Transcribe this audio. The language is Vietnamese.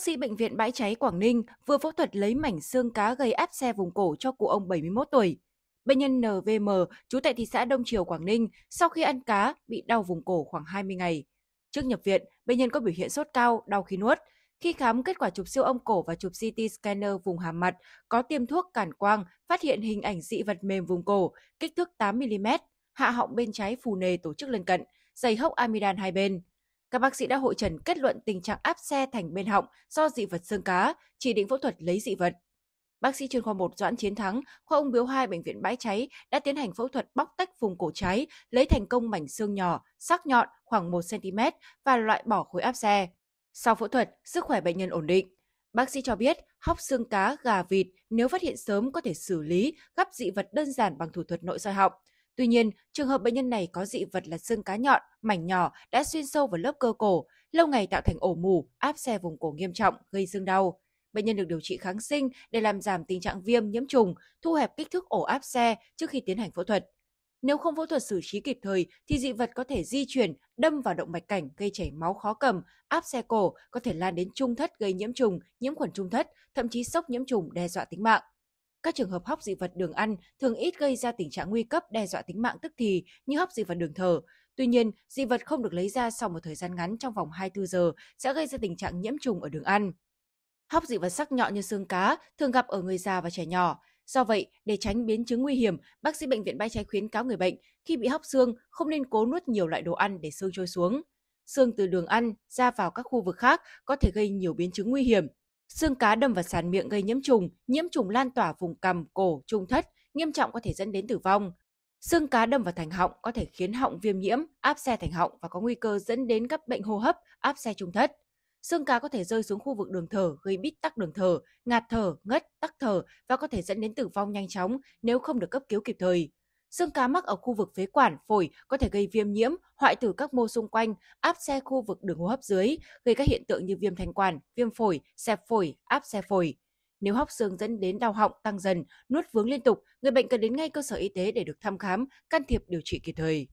Bác sĩ bệnh viện Bãi Cháy Quảng Ninh vừa phẫu thuật lấy mảnh xương cá gây áp xe vùng cổ cho cụ ông 71 tuổi. Bệnh nhân NVM, trú tại thị xã Đông Triều, Quảng Ninh, sau khi ăn cá bị đau vùng cổ khoảng 20 ngày. Trước nhập viện, bệnh nhân có biểu hiện sốt cao, đau khi nuốt. Khi khám, kết quả chụp siêu âm cổ và chụp CT scanner vùng hàm mặt có tiêm thuốc cản quang, phát hiện hình ảnh dị vật mềm vùng cổ, kích thước 8 mm, hạ họng bên trái phù nề tổ chức lân cận, dày hốc amidan hai bên. Các bác sĩ đã hội trần kết luận tình trạng áp xe thành bên họng do dị vật xương cá, chỉ định phẫu thuật lấy dị vật. Bác sĩ chuyên khoa 1 Doãn Chiến Thắng, khoa ung biếu 2 bệnh viện Bãi Cháy đã tiến hành phẫu thuật bóc tách vùng cổ trái, lấy thành công mảnh xương nhỏ, sắc nhọn khoảng 1 cm và loại bỏ khối áp xe. Sau phẫu thuật, sức khỏe bệnh nhân ổn định. Bác sĩ cho biết, hóc xương cá, gà vịt nếu phát hiện sớm có thể xử lý gấp dị vật đơn giản bằng thủ thuật nội soi họng. Tuy nhiên, trường hợp bệnh nhân này có dị vật là xương cá nhọn, mảnh nhỏ đã xuyên sâu vào lớp cơ cổ, lâu ngày tạo thành ổ mù, áp xe vùng cổ nghiêm trọng, gây xương đau. Bệnh nhân được điều trị kháng sinh để làm giảm tình trạng viêm, nhiễm trùng, thu hẹp kích thước ổ áp xe trước khi tiến hành phẫu thuật. Nếu không phẫu thuật xử trí kịp thời thì dị vật có thể di chuyển, đâm vào động mạch cảnh gây chảy máu khó cầm, áp xe cổ, có thể lan đến trung thất gây nhiễm trùng, nhiễm khuẩn trung thất, thậm chí sốc nhiễm trùng đe dọa tính mạng. Các trường hợp hóc dị vật đường ăn thường ít gây ra tình trạng nguy cấp đe dọa tính mạng tức thì như hóc dị vật đường thở. Tuy nhiên, dị vật không được lấy ra sau một thời gian ngắn trong vòng 24 giờ sẽ gây ra tình trạng nhiễm trùng ở đường ăn. Hóc dị vật sắc nhọn như xương cá thường gặp ở người già và trẻ nhỏ. Do vậy, để tránh biến chứng nguy hiểm, bác sĩ bệnh viện bay trái khuyến cáo người bệnh khi bị hóc xương không nên cố nuốt nhiều loại đồ ăn để xương trôi xuống. Xương từ đường ăn ra vào các khu vực khác có thể gây nhiều biến chứng nguy hiểm Xương cá đâm vào sàn miệng gây nhiễm trùng, nhiễm trùng lan tỏa vùng cằm, cổ, trung thất, nghiêm trọng có thể dẫn đến tử vong. Xương cá đâm vào thành họng có thể khiến họng viêm nhiễm, áp xe thành họng và có nguy cơ dẫn đến các bệnh hô hấp, áp xe trung thất. Xương cá có thể rơi xuống khu vực đường thở gây bít tắc đường thở, ngạt thở, ngất, tắc thở và có thể dẫn đến tử vong nhanh chóng nếu không được cấp cứu kịp thời. Xương cá mắc ở khu vực phế quản, phổi có thể gây viêm nhiễm, hoại tử các mô xung quanh, áp xe khu vực đường hô hấp dưới, gây các hiện tượng như viêm thanh quản, viêm phổi, xẹp phổi, áp xe phổi. Nếu hóc xương dẫn đến đau họng tăng dần, nuốt vướng liên tục, người bệnh cần đến ngay cơ sở y tế để được thăm khám, can thiệp điều trị kịp thời.